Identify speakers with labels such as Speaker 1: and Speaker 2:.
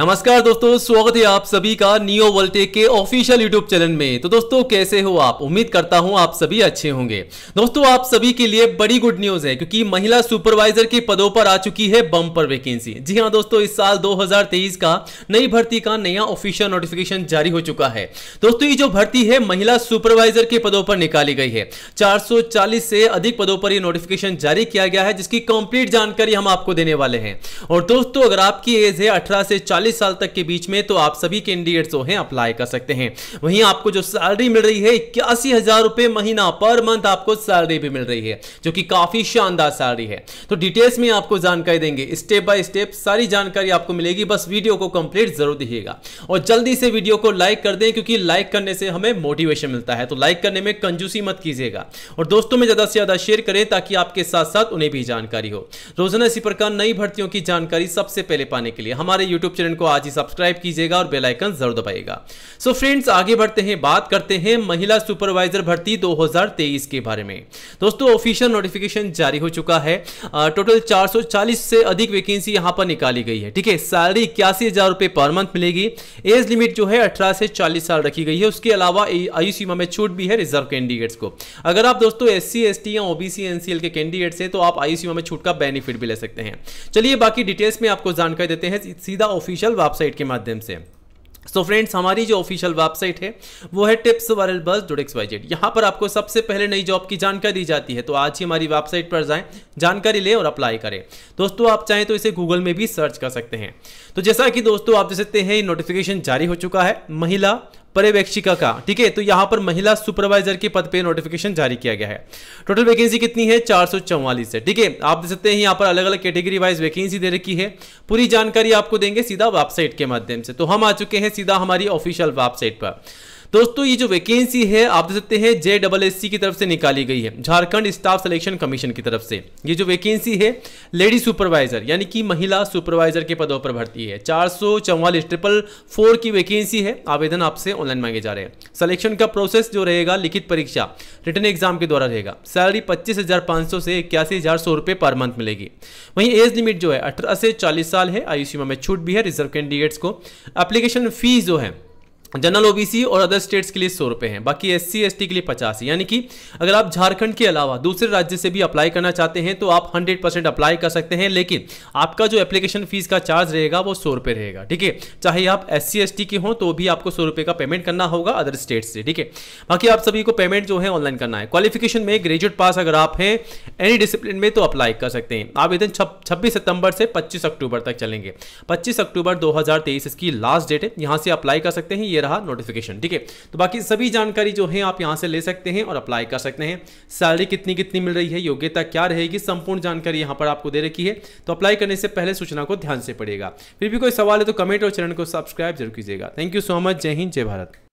Speaker 1: नमस्कार दोस्तों स्वागत है आप सभी का नियो वोल्टेक के ऑफिशियल यूट्यूब चैनल में तो दोस्तों कैसे हो आप उम्मीद करता हूं आप सभी अच्छे होंगे दोस्तों आप सभी के लिए बड़ी गुड न्यूज है क्योंकि महिला सुपरवाइजर के पदों पर आ चुकी है बम्पर वैकेंसी जी हां दोस्तों इस साल 2023 का नई भर्ती का नया ऑफिशियल नोटिफिकेशन जारी हो चुका है दोस्तों ये जो भर्ती है महिला सुपरवाइजर के पदों पर निकाली गई है चार से अधिक पदों पर यह नोटिफिकेशन जारी किया गया है जिसकी कंप्लीट जानकारी हम आपको देने वाले हैं और दोस्तों अगर आपकी एज है अठारह से चालीस चालीस साल तक के बीच में तो आप सभी कैंडिडेट जो है अप्लाई कर सकते हैं वहीं आपको जो सैलरी मिल रही है इक्यासी हजार रुपए महीना पर मंथ आपको सैलरी भी मिल रही है जो कि काफी शानदार सैलरी है तो डिटेल्स में आपको जानकारी देंगे स्टेप बाय स्टेप सारी जानकारी आपको मिलेगी बस वीडियो को कंप्लीट जरूर दिखेगा और जल्दी से वीडियो को लाइक कर दें क्योंकि लाइक करने से हमें मोटिवेशन मिलता है तो लाइक करने में कंजूसी मत कीजिएगा और दोस्तों में ज्यादा से ज्यादा शेयर करें ताकि आपके साथ साथ उन्हें भी जानकारी हो रोजाना इसी प्रकार नई भर्तियों की जानकारी सबसे पहले पाने के लिए हमारे यूट्यूब चैनल चैनल को आज ही सब्सक्राइब कीजिएगा और बेलाइकन जरूर दबाइएगा सो फ्रेंड्स आगे बढ़ते हैं बात करते हैं महिला सुपरवाइजर भर्ती दो के बारे में दोस्तों ऑफिशियल नोटिफिकेशन जारी हो चुका है टोटल चार से अधिक वैकेंसी यहां पर निकाली गई है ठीक है सैलरी इक्यासी हजार रुपये पर मंथ मिलेगी एज लिमिट जो है अठारह से चालीस साल रखी गई है उसके अलावा आयु सीमा में छूट भी है रिजर्व कैंडिडेट्स को अगर आप दोस्तों एस सी एस टी या ओबीसी एनसीएल के कैंडिडेट्स हैं तो आप आयु सीमा में छूट का बेनिफिट भी ले सकते हैं चलिए बाकी डिटेल्स में आपको जानकारी देते हैं सीधा ऑफिस ऑफिशियल वेबसाइट के माध्यम से सो so फ्रेंड्स हमारी जो ऑफिशियल वेबसाइट है वो है tips viral bus dot X Y Z यहाँ पर आपको सबसे पहले नई जॉब की जानकारी दी जाती है तो आज ही हमारी वेबसाइट पर जाएं जानकारी लें और अप्लाई करें दोस्तों आप चाहें तो इसे गूगल में भी सर्च कर सकते हैं तो जैसा कि दोस्तों आप देख सकते हैं नोटिफिकेशन जारी हो चुका है महिला पर्यवेक्षिका का ठीक है तो यहां पर महिला सुपरवाइजर के पद पे नोटिफिकेशन जारी किया गया है टोटल वैकेंसी कितनी है चार है ठीक है आप देख सकते हैं यहां पर अलग अलग कैटेगरी वाइज वैकेंसी दे रखी है पूरी जानकारी आपको देंगे सीधा वेबसाइट के माध्यम से तो हम आ चुके हैं सीधा हमारी ऑफिशियल वेबसाइट पर दोस्तों ये जो वैकेंसी है आप देख सकते हैं जे डबल एस सी की तरफ से निकाली गई है झारखंड स्टाफ सिलेक्शन कमीशन की तरफ से ये जो वैकेंसी है लेडी सुपरवाइजर यानी कि महिला सुपरवाइजर के पदों पर भर्ती है चार सौ चौवालीस ट्रिपल फोर की वैकेंसी है आवेदन आपसे ऑनलाइन मांगे जा रहे हैं सिलेक्शन का प्रोसेस जो रहेगा लिखित परीक्षा रिटर्न एग्जाम के द्वारा रहेगा सैलरी पच्चीस हजार पांच सौ से इक्यासी हजार सौ रुपए पर मंथ मिलेगी वहीं एज लिमिट जो है अठारह से चालीस साल है आयु सीमा में छूट भी है रिजर्व कैंडिडेट्स को एप्लीकेशन फीस जो है जनरल ओबीसी और अदर स्टेट्स के लिए सौ रुपए हैं बाकी एस सी के लिए पचास यानी कि अगर आप झारखंड के अलावा दूसरे राज्य से भी अप्लाई करना चाहते हैं तो आप 100 परसेंट अप्लाई कर सकते हैं लेकिन आपका जो एप्लीकेशन फीस का चार्ज रहेगा वो सौ रुपये रहेगा ठीक है चाहे आप एस सी एस टी के हों तो भी आपको सौ रुपये का पेमेंट करना होगा अदर स्टेट से ठीक है बाकी आप सभी को पेमेंट जो है ऑनलाइन करना है क्वालिफिकेशन में ग्रेजुएट पास अगर आप हैं एनी डिसिप्लिन में तो अप्लाई कर सकते हैं आवेदन छब्बीस सितंबर से 25 अक्टूबर तक चलेंगे 25 अक्टूबर 2023 इसकी लास्ट डेट है यहाँ से अप्लाई कर सकते हैं ये रहा नोटिफिकेशन ठीक है तो बाकी सभी जानकारी जो है आप यहाँ से ले सकते हैं और अप्लाई कर सकते हैं सैलरी कितनी कितनी मिल रही है योग्यता क्या रहेगी संपूर्ण जानकारी यहाँ पर आपको दे रखी है तो अप्लाई करने से पहले सूचना को ध्यान से पड़ेगा फिर भी कोई सवाल है तो कमेंट और चैनल को सब्सक्राइब जरूर कीजिएगा थैंक यू सो मच जय हिंद जय भारत